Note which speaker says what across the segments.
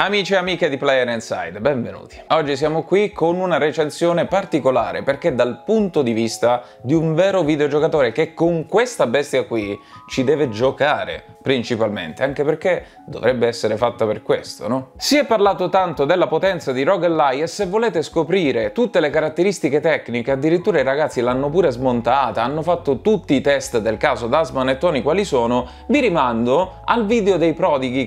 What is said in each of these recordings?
Speaker 1: Amici e amiche di Player Inside, benvenuti. Oggi siamo qui con una recensione particolare perché dal punto di vista di un vero videogiocatore che con questa bestia qui ci deve giocare principalmente, anche perché dovrebbe essere fatta per questo, no? Si è parlato tanto della potenza di Roguelike e se volete scoprire tutte le caratteristiche tecniche, addirittura i ragazzi l'hanno pure smontata, hanno fatto tutti i test del caso Dasman e Tony quali sono, vi rimando al video dei prodighi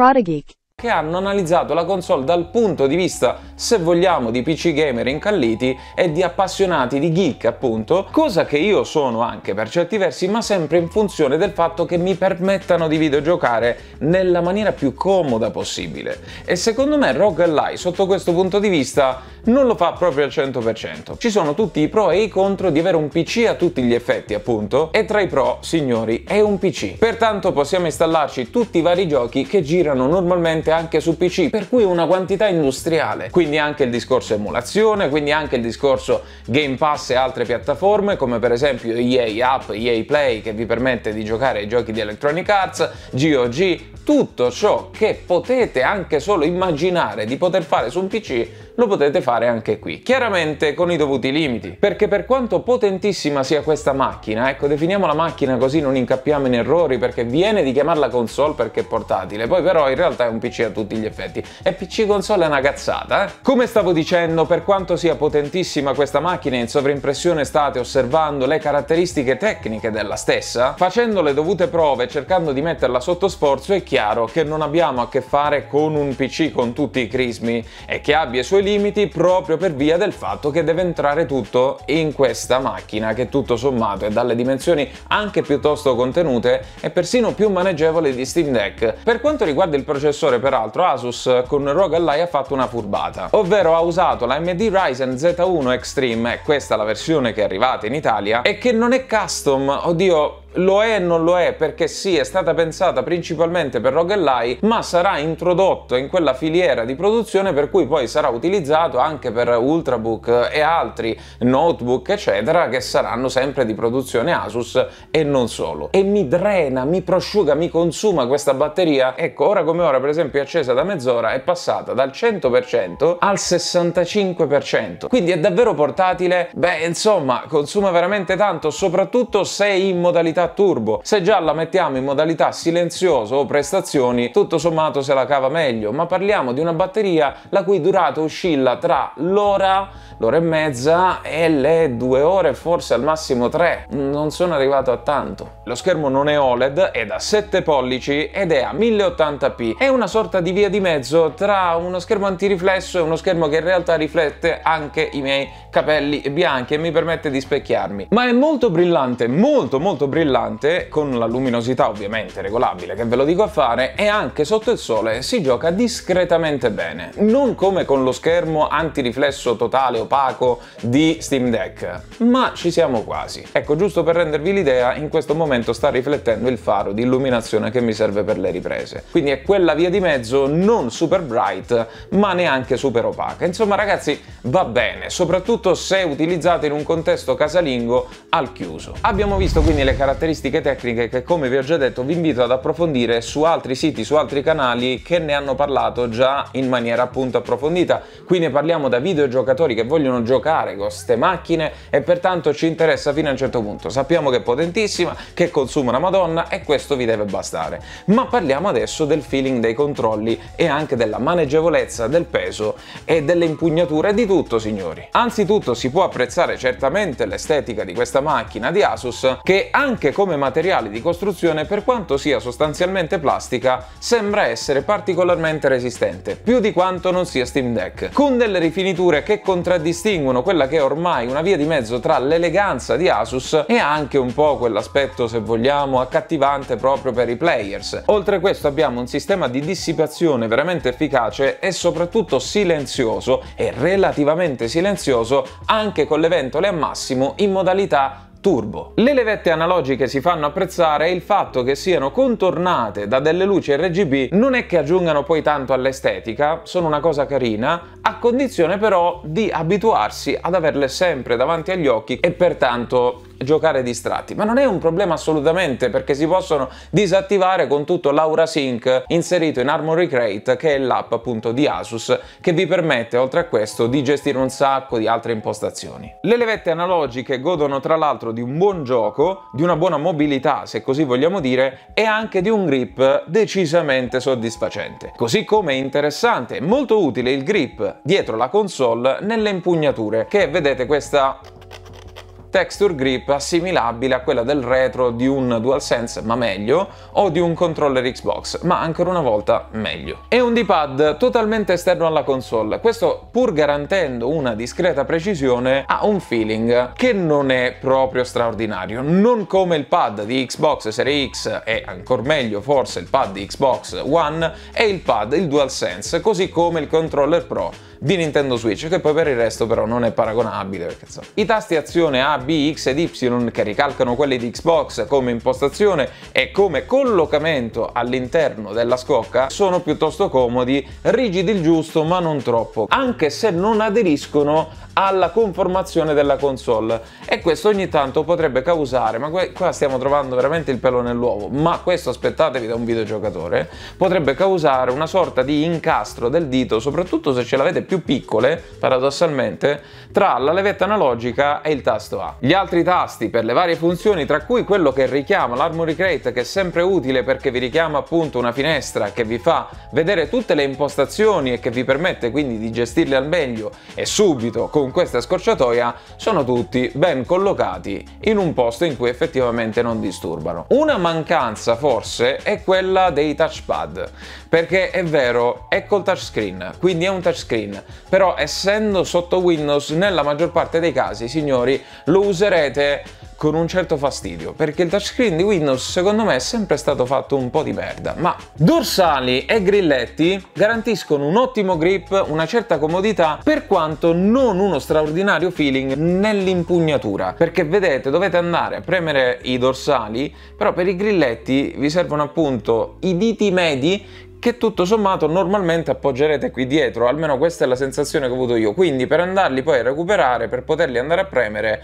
Speaker 1: Prodigee. che hanno analizzato la console dal punto di vista, se vogliamo, di PC gamer incalliti e di appassionati di geek, appunto, cosa che io sono anche per certi versi, ma sempre in funzione del fatto che mi permettano di videogiocare nella maniera più comoda possibile. E secondo me Roguelike, sotto questo punto di vista, non lo fa proprio al 100%. Ci sono tutti i pro e i contro di avere un PC a tutti gli effetti, appunto, e tra i pro, signori, è un PC. Pertanto possiamo installarci tutti i vari giochi che girano normalmente presente anche su PC, per cui una quantità industriale. Quindi anche il discorso emulazione, quindi anche il discorso Game Pass e altre piattaforme, come per esempio EA App, EA Play, che vi permette di giocare ai giochi di Electronic Arts, GOG, tutto ciò che potete anche solo immaginare di poter fare su un PC lo potete fare anche qui, chiaramente con i dovuti limiti, perché per quanto potentissima sia questa macchina, ecco definiamo la macchina così non incappiamo in errori perché viene di chiamarla console perché è portatile, poi però in realtà è un PC a tutti gli effetti e PC console è una cazzata, eh? Come stavo dicendo, per quanto sia potentissima questa macchina in sovrimpressione state osservando le caratteristiche tecniche della stessa, facendo le dovute prove e cercando di metterla sotto sforzo è chiaro chiaro che non abbiamo a che fare con un PC con tutti i crismi e che abbia i suoi limiti proprio per via del fatto che deve entrare tutto in questa macchina che tutto sommato è dalle dimensioni anche piuttosto contenute e persino più maneggevole di Steam Deck. Per quanto riguarda il processore peraltro Asus con Rogue Ally ha fatto una furbata, ovvero ha usato la AMD Ryzen Z1 Extreme, questa è la versione che è arrivata in Italia, e che non è custom, oddio lo è e non lo è perché sì, è stata pensata principalmente per Roguelai, ma sarà introdotto in quella filiera di produzione per cui poi sarà utilizzato anche per Ultrabook e altri notebook eccetera che saranno sempre di produzione Asus e non solo. E mi drena, mi prosciuga, mi consuma questa batteria. Ecco, ora come ora per esempio è accesa da mezz'ora è passata dal 100% al 65%. Quindi è davvero portatile? Beh, insomma, consuma veramente tanto, soprattutto se in modalità modalità turbo. Se già la mettiamo in modalità silenzioso o prestazioni, tutto sommato se la cava meglio, ma parliamo di una batteria la cui durata oscilla tra l'ora l'ora e mezza e le due ore, forse al massimo tre. Non sono arrivato a tanto. Lo schermo non è OLED, è da 7 pollici ed è a 1080p. È una sorta di via di mezzo tra uno schermo antiriflesso e uno schermo che in realtà riflette anche i miei capelli bianchi e mi permette di specchiarmi. Ma è molto brillante, molto molto brillante, con la luminosità ovviamente regolabile che ve lo dico a fare, e anche sotto il sole si gioca discretamente bene. Non come con lo schermo antiriflesso totale o opaco di Steam Deck. Ma ci siamo quasi. Ecco, giusto per rendervi l'idea, in questo momento sta riflettendo il faro di illuminazione che mi serve per le riprese. Quindi è quella via di mezzo non super bright, ma neanche super opaca. Insomma, ragazzi, va bene, soprattutto se utilizzate in un contesto casalingo al chiuso. Abbiamo visto quindi le caratteristiche tecniche che, come vi ho già detto, vi invito ad approfondire su altri siti, su altri canali che ne hanno parlato già in maniera appunto approfondita. Qui ne parliamo da videogiocatori che vogliono vogliono giocare con queste macchine e pertanto ci interessa fino a un certo punto. Sappiamo che è potentissima, che consuma una madonna e questo vi deve bastare. Ma parliamo adesso del feeling dei controlli e anche della maneggevolezza del peso e delle impugnature di tutto signori. Anzitutto si può apprezzare certamente l'estetica di questa macchina di Asus che anche come materiale di costruzione per quanto sia sostanzialmente plastica sembra essere particolarmente resistente, più di quanto non sia Steam Deck, con delle rifiniture che contraddicono contraddistinguono quella che è ormai una via di mezzo tra l'eleganza di Asus e anche un po' quell'aspetto, se vogliamo, accattivante proprio per i players. Oltre a questo abbiamo un sistema di dissipazione veramente efficace e soprattutto silenzioso e relativamente silenzioso anche con le ventole a massimo in modalità turbo. Le levette analogiche si fanno apprezzare e il fatto che siano contornate da delle luci RGB non è che aggiungano poi tanto all'estetica, sono una cosa carina, a condizione però di abituarsi ad averle sempre davanti agli occhi e pertanto giocare distratti, ma non è un problema assolutamente perché si possono disattivare con tutto l'Aura Sync inserito in Armory Crate che è l'app appunto di Asus che vi permette oltre a questo di gestire un sacco di altre impostazioni. Le levette analogiche godono tra l'altro di un buon gioco, di una buona mobilità se così vogliamo dire e anche di un grip decisamente soddisfacente. Così come è interessante e molto utile il grip dietro la console nelle impugnature che vedete questa texture grip assimilabile a quella del retro di un DualSense ma meglio o di un controller Xbox ma ancora una volta meglio. E un D-pad totalmente esterno alla console, questo pur garantendo una discreta precisione ha un feeling che non è proprio straordinario, non come il pad di Xbox Series X e ancora meglio forse il pad di Xbox One e il pad, il DualSense, così come il controller Pro di Nintendo Switch, che poi per il resto però non è paragonabile. Perché, so. I tasti azione A, B, X ed Y che ricalcano quelli di Xbox come impostazione e come collocamento all'interno della scocca sono piuttosto comodi, rigidi il giusto ma non troppo, anche se non aderiscono alla conformazione della console e questo ogni tanto potrebbe causare, ma qua stiamo trovando veramente il pelo nell'uovo, ma questo aspettatevi da un videogiocatore, potrebbe causare una sorta di incastro del dito, soprattutto se ce l'avete più piccole, paradossalmente, tra la levetta analogica e il tasto A. Gli altri tasti per le varie funzioni, tra cui quello che richiama l'Armory Crate, che è sempre utile perché vi richiama appunto una finestra che vi fa vedere tutte le impostazioni e che vi permette quindi di gestirle al meglio e subito con questa scorciatoia, sono tutti ben collocati in un posto in cui effettivamente non disturbano. Una mancanza forse è quella dei touchpad, perché è vero, è col touchscreen, quindi è un touchscreen, Win. Però essendo sotto Windows, nella maggior parte dei casi, signori, lo userete con un certo fastidio, perché il touchscreen di Windows secondo me è sempre stato fatto un po' di merda, ma dorsali e grilletti garantiscono un ottimo grip, una certa comodità, per quanto non uno straordinario feeling nell'impugnatura, perché vedete dovete andare a premere i dorsali, però per i grilletti vi servono appunto i diti medi che tutto sommato normalmente appoggerete qui dietro, almeno questa è la sensazione che ho avuto io, quindi per andarli poi a recuperare, per poterli andare a premere,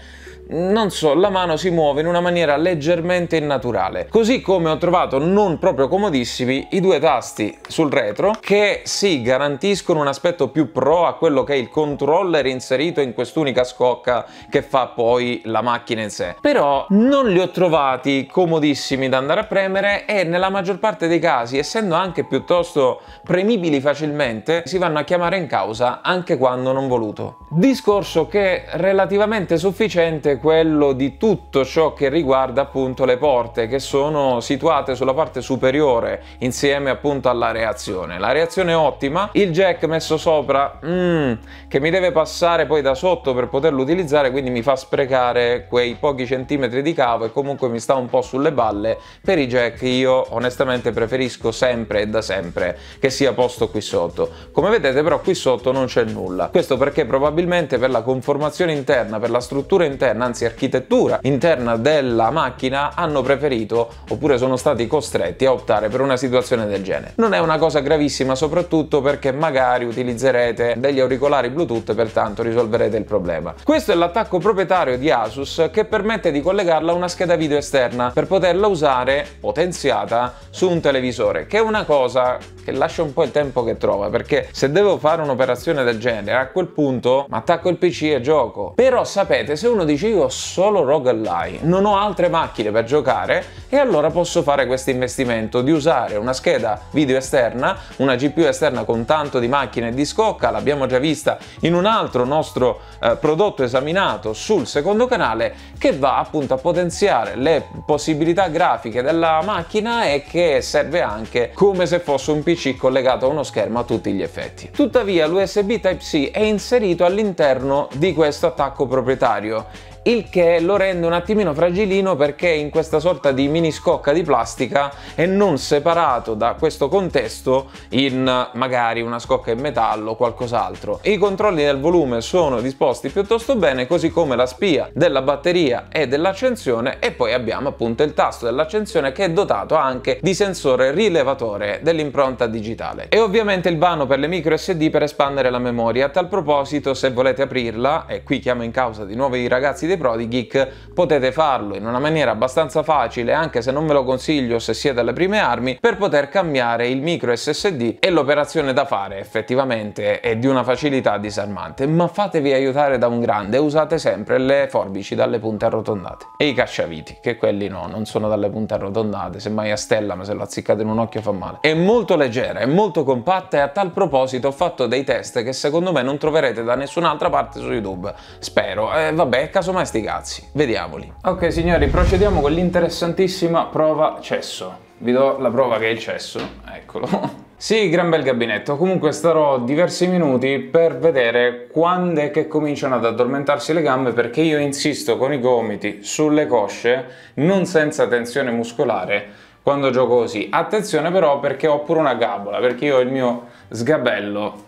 Speaker 1: non so, la mano si muove in una maniera leggermente innaturale. Così come ho trovato non proprio comodissimi i due tasti sul retro che sì, garantiscono un aspetto più pro a quello che è il controller inserito in quest'unica scocca che fa poi la macchina in sé. Però non li ho trovati comodissimi da andare a premere e nella maggior parte dei casi, essendo anche piuttosto premibili facilmente, si vanno a chiamare in causa anche quando non voluto. Discorso che è relativamente sufficiente quello di tutto ciò che riguarda appunto le porte che sono situate sulla parte superiore insieme appunto alla reazione. La reazione è ottima, il jack messo sopra mm, che mi deve passare poi da sotto per poterlo utilizzare quindi mi fa sprecare quei pochi centimetri di cavo e comunque mi sta un po' sulle balle. Per i jack io onestamente preferisco sempre e da sempre che sia posto qui sotto. Come vedete però qui sotto non c'è nulla. Questo perché probabilmente per la conformazione interna, per la struttura interna anzi architettura interna della macchina hanno preferito oppure sono stati costretti a optare per una situazione del genere. Non è una cosa gravissima soprattutto perché magari utilizzerete degli auricolari Bluetooth pertanto risolverete il problema. Questo è l'attacco proprietario di Asus che permette di collegarla a una scheda video esterna per poterla usare potenziata su un televisore, che è una cosa che lascia un po' il tempo che trova perché se devo fare un'operazione del genere a quel punto attacco il PC e gioco. Però sapete se uno dice io ho solo roguelike, non ho altre macchine per giocare e allora posso fare questo investimento di usare una scheda video esterna, una GPU esterna con tanto di macchine e di scocca, l'abbiamo già vista in un altro nostro eh, prodotto esaminato sul secondo canale che va appunto a potenziare le possibilità grafiche della macchina e che serve anche come se fosse un PC collegato a uno schermo a tutti gli effetti. Tuttavia l'USB Type-C è inserito all'interno di questo attacco proprietario il che lo rende un attimino fragilino perché in questa sorta di mini scocca di plastica è non separato da questo contesto in magari una scocca in metallo o qualcos'altro. I controlli del volume sono disposti piuttosto bene così come la spia della batteria e dell'accensione e poi abbiamo appunto il tasto dell'accensione che è dotato anche di sensore rilevatore dell'impronta digitale e ovviamente il vano per le micro SD per espandere la memoria. A tal proposito se volete aprirla e qui chiamo in causa di nuovo i ragazzi dei dei Prodi Geek potete farlo in una maniera abbastanza facile, anche se non ve lo consiglio se siete alle prime armi, per poter cambiare il micro SSD e l'operazione da fare effettivamente è di una facilità disarmante, ma fatevi aiutare da un grande, usate sempre le forbici dalle punte arrotondate e i cacciaviti, che quelli no, non sono dalle punte arrotondate, semmai a stella, ma se lo azziccate in un occhio fa male. È molto leggera, è molto compatta e a tal proposito ho fatto dei test che secondo me non troverete da nessun'altra parte su YouTube, spero. Eh, vabbè, casomai sti cazzi, vediamoli. Ok signori, procediamo con l'interessantissima prova cesso. Vi do la prova che è il cesso, eccolo. Sì, gran bel gabinetto. Comunque starò diversi minuti per vedere quando è che cominciano ad addormentarsi le gambe perché io insisto con i gomiti sulle cosce, non senza tensione muscolare, quando gioco così. Attenzione però perché ho pure una gabola, perché io ho il mio sgabello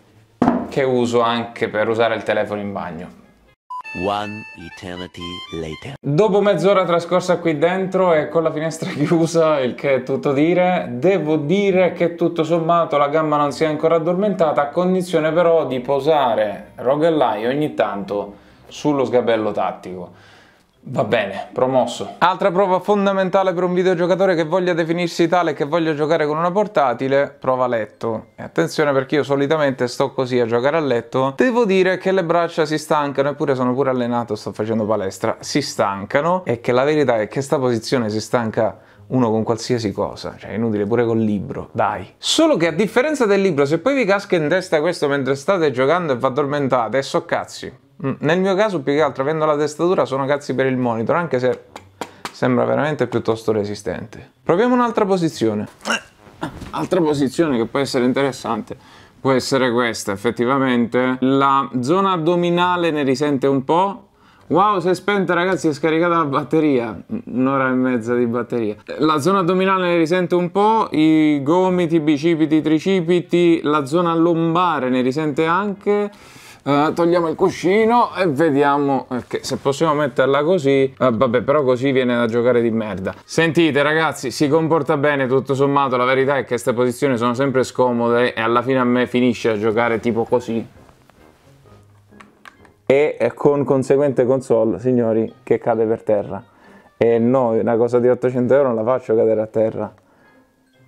Speaker 1: che uso anche per usare il telefono in bagno. One eternity later. Dopo mezz'ora trascorsa qui dentro e con la finestra chiusa, il che è tutto dire, devo dire che tutto sommato la gamma non si è ancora addormentata, a condizione però di posare Rogellai ogni tanto sullo sgabello tattico. Va bene, promosso. Altra prova fondamentale per un videogiocatore che voglia definirsi tale e che voglia giocare con una portatile, prova a letto. E attenzione perché io solitamente sto così a giocare a letto. Devo dire che le braccia si stancano, eppure sono pure allenato, sto facendo palestra. Si stancano e che la verità è che questa posizione si stanca uno con qualsiasi cosa, cioè è inutile pure col libro, dai. Solo che a differenza del libro, se poi vi casca in testa questo mentre state giocando e vi addormentate, è so cazzi. Mm, nel mio caso più che altro avendo la testatura sono cazzi per il monitor anche se sembra veramente piuttosto resistente. Proviamo un'altra posizione. Eh, altra posizione che può essere interessante può essere questa effettivamente. La zona addominale ne risente un po', Wow, si è spenta ragazzi, è scaricata la batteria, un'ora e mezza di batteria. La zona addominale ne risente un po', i gomiti, i bicipiti, i tricipiti, la zona lombare ne risente anche. Eh, togliamo il cuscino e vediamo perché se possiamo metterla così uh, vabbè però così viene da giocare di merda sentite ragazzi si comporta bene tutto sommato la verità è che queste posizioni sono sempre scomode e alla fine a me finisce a giocare tipo così e eh, con conseguente console signori che cade per terra e no una cosa di 800 euro non la faccio cadere a terra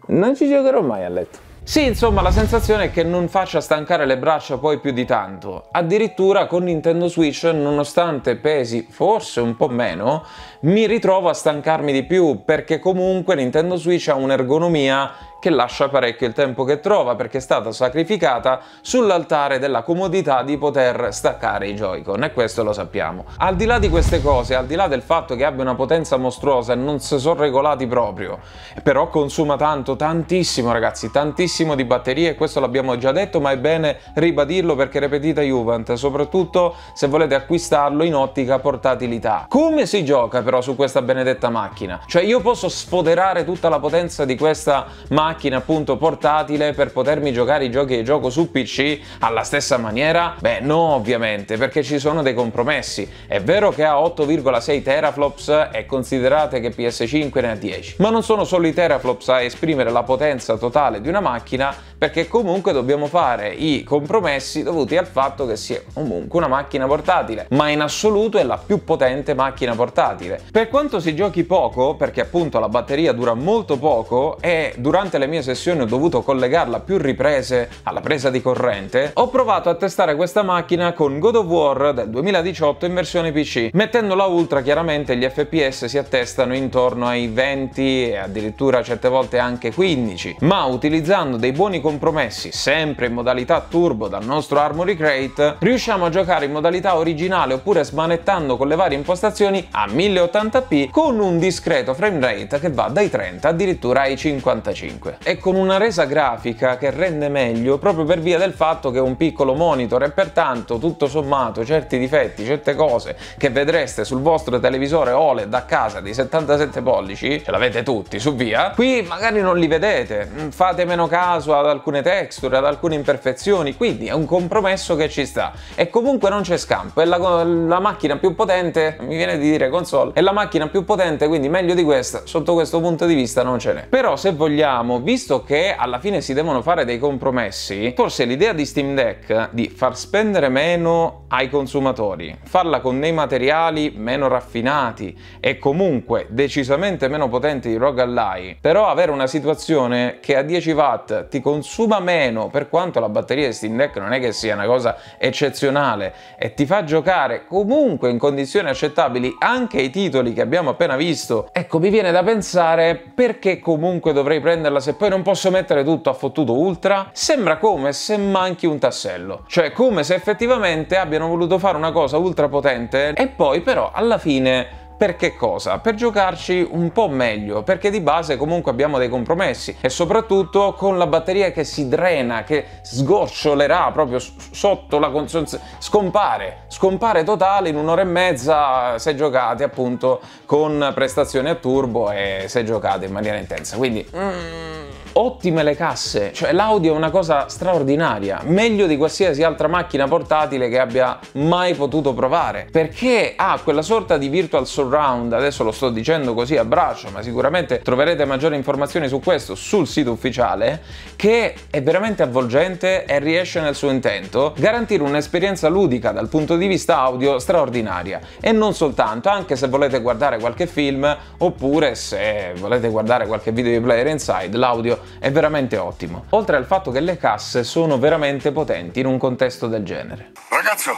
Speaker 1: non ci giocherò mai a letto sì, insomma, la sensazione è che non faccia stancare le braccia poi più di tanto. Addirittura con Nintendo Switch, nonostante pesi forse un po' meno, mi ritrovo a stancarmi di più perché comunque Nintendo Switch ha un'ergonomia che lascia parecchio il tempo che trova perché è stata sacrificata sull'altare della comodità di poter staccare i Joy-Con e questo lo sappiamo. Al di là di queste cose, al di là del fatto che abbia una potenza mostruosa e non si sono regolati proprio, però consuma tanto, tantissimo ragazzi, tantissimo di batterie e questo l'abbiamo già detto ma è bene ribadirlo perché repetita Juvent, soprattutto se volete acquistarlo in ottica portatilità. Come si gioca però su questa benedetta macchina? Cioè io posso sfoderare tutta la potenza di questa macchina macchina appunto portatile per potermi giocare i giochi di gioco su PC alla stessa maniera? Beh no ovviamente perché ci sono dei compromessi. È vero che ha 8,6 teraflops e considerate che PS5 ne ha 10, ma non sono solo i teraflops a esprimere la potenza totale di una macchina perché comunque dobbiamo fare i compromessi dovuti al fatto che sia comunque una macchina portatile, ma in assoluto è la più potente macchina portatile. Per quanto si giochi poco, perché appunto la batteria dura molto poco e durante le mie sessioni ho dovuto collegarla più riprese alla presa di corrente, ho provato a testare questa macchina con God of War del 2018 in versione PC. Mettendola ultra chiaramente gli FPS si attestano intorno ai 20 e addirittura certe volte anche 15, ma utilizzando dei buoni compromessi compromessi, sempre in modalità turbo dal nostro Armory Crate, riusciamo a giocare in modalità originale oppure smanettando con le varie impostazioni a 1080p con un discreto frame rate che va dai 30 addirittura ai 55 e con una resa grafica che rende meglio proprio per via del fatto che è un piccolo monitor e pertanto tutto sommato certi difetti, certe cose che vedreste sul vostro televisore OLED a casa di 77 pollici, ce l'avete tutti su via, qui magari non li vedete, mm, fate meno caso ad alcuni alcune texture, ad alcune imperfezioni, quindi è un compromesso che ci sta. E comunque non c'è scampo, è la, la macchina più potente, mi viene di dire console, è la macchina più potente, quindi meglio di questa, sotto questo punto di vista non ce n'è. Però se vogliamo, visto che alla fine si devono fare dei compromessi, forse l'idea di Steam Deck di far spendere meno ai consumatori, farla con dei materiali meno raffinati e comunque decisamente meno potenti di Rogue Ally, però avere una situazione che a 10 watt ti consuma consuma meno, per quanto la batteria di Steam Deck non è che sia una cosa eccezionale e ti fa giocare comunque in condizioni accettabili anche i titoli che abbiamo appena visto, ecco mi viene da pensare perché comunque dovrei prenderla se poi non posso mettere tutto a fottuto ultra? Sembra come se manchi un tassello, cioè come se effettivamente abbiano voluto fare una cosa ultra potente e poi però alla fine per che cosa? Per giocarci un po' meglio, perché di base comunque abbiamo dei compromessi e soprattutto con la batteria che si drena, che sgocciolerà proprio sotto la console, scompare, scompare totale in un'ora e mezza eh, se giocate appunto con prestazioni a turbo e se giocate in maniera intensa. Quindi... Mm ottime le casse, cioè l'audio è una cosa straordinaria, meglio di qualsiasi altra macchina portatile che abbia mai potuto provare, perché ha quella sorta di virtual surround, adesso lo sto dicendo così a braccio, ma sicuramente troverete maggiori informazioni su questo sul sito ufficiale, che è veramente avvolgente e riesce nel suo intento garantire un'esperienza ludica dal punto di vista audio straordinaria e non soltanto, anche se volete guardare qualche film oppure se volete guardare qualche video di Player Inside, l'audio è veramente ottimo, oltre al fatto che le casse sono veramente potenti in un contesto del genere. Ragazzo!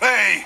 Speaker 1: Ehi!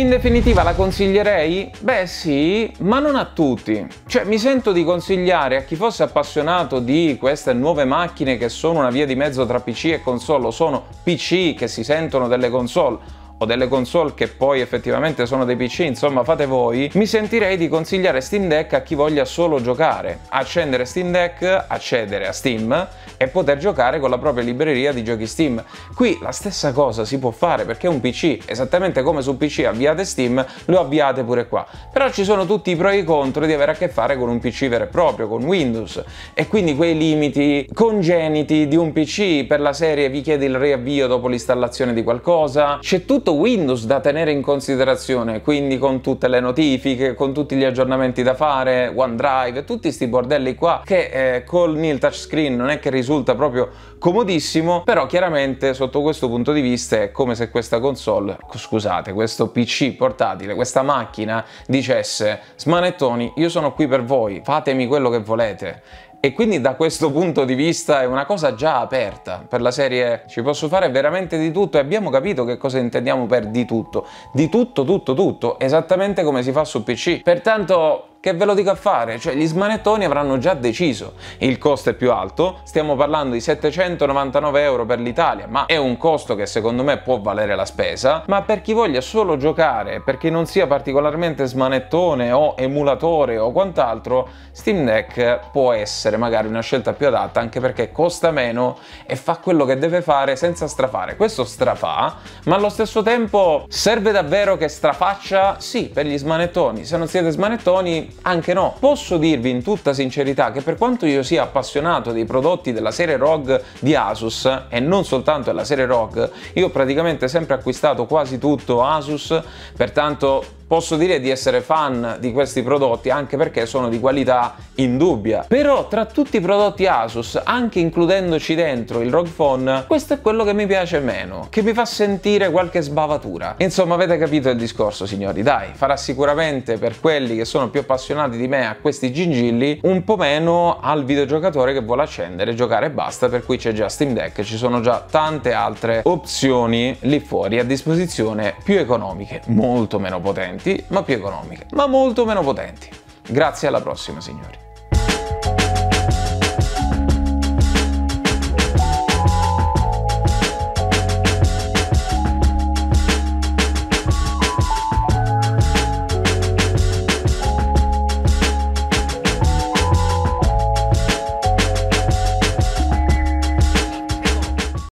Speaker 1: In definitiva la consiglierei? Beh sì, ma non a tutti. Cioè mi sento di consigliare a chi fosse appassionato di queste nuove macchine che sono una via di mezzo tra PC e console o sono PC che si sentono delle console o delle console che poi effettivamente sono dei PC, insomma fate voi, mi sentirei di consigliare Steam Deck a chi voglia solo giocare, accendere Steam Deck, accedere a Steam e poter giocare con la propria libreria di giochi Steam. Qui la stessa cosa si può fare perché è un PC, esattamente come su PC avviate Steam, lo avviate pure qua. Però ci sono tutti i pro e i contro di avere a che fare con un PC vero e proprio, con Windows e quindi quei limiti congeniti di un PC per la serie vi chiede il riavvio dopo l'installazione di qualcosa, c'è tutto soprattutto Windows da tenere in considerazione, quindi con tutte le notifiche, con tutti gli aggiornamenti da fare, OneDrive, tutti questi bordelli qua che eh, con il touchscreen non è che risulta proprio comodissimo, però chiaramente sotto questo punto di vista è come se questa console, scusate, questo PC portatile, questa macchina dicesse smanettoni, io sono qui per voi, fatemi quello che volete e quindi da questo punto di vista è una cosa già aperta per la serie ci posso fare veramente di tutto e abbiamo capito che cosa intendiamo per di tutto. Di tutto, tutto, tutto, esattamente come si fa su PC. Pertanto che ve lo dico a fare, cioè gli smanettoni avranno già deciso. Il costo è più alto, stiamo parlando di 799 euro per l'Italia, ma è un costo che secondo me può valere la spesa, ma per chi voglia solo giocare, per chi non sia particolarmente smanettone o emulatore o quant'altro, Steam Deck può essere essere magari una scelta più adatta anche perché costa meno e fa quello che deve fare senza strafare. Questo strafà, ma allo stesso tempo serve davvero che strafaccia? Sì, per gli smanettoni. Se non siete smanettoni, anche no. Posso dirvi in tutta sincerità che per quanto io sia appassionato dei prodotti della serie ROG di Asus e non soltanto della serie ROG, io ho praticamente sempre acquistato quasi tutto Asus, pertanto posso dire di essere fan di questi prodotti anche perché sono di qualità indubbia. Però tra tutti i prodotti Asus, anche includendoci dentro il ROG Phone, questo è quello che mi piace meno, che mi fa sentire qualche sbavatura. Insomma, avete capito il discorso, signori, dai, farà sicuramente per quelli che sono più appassionati di me a questi gingilli, un po' meno al videogiocatore che vuole accendere, giocare e basta, per cui c'è già Steam Deck, ci sono già tante altre opzioni lì fuori a disposizione più economiche, molto meno potenti potenti ma più economiche, ma molto meno potenti. Grazie alla prossima signori.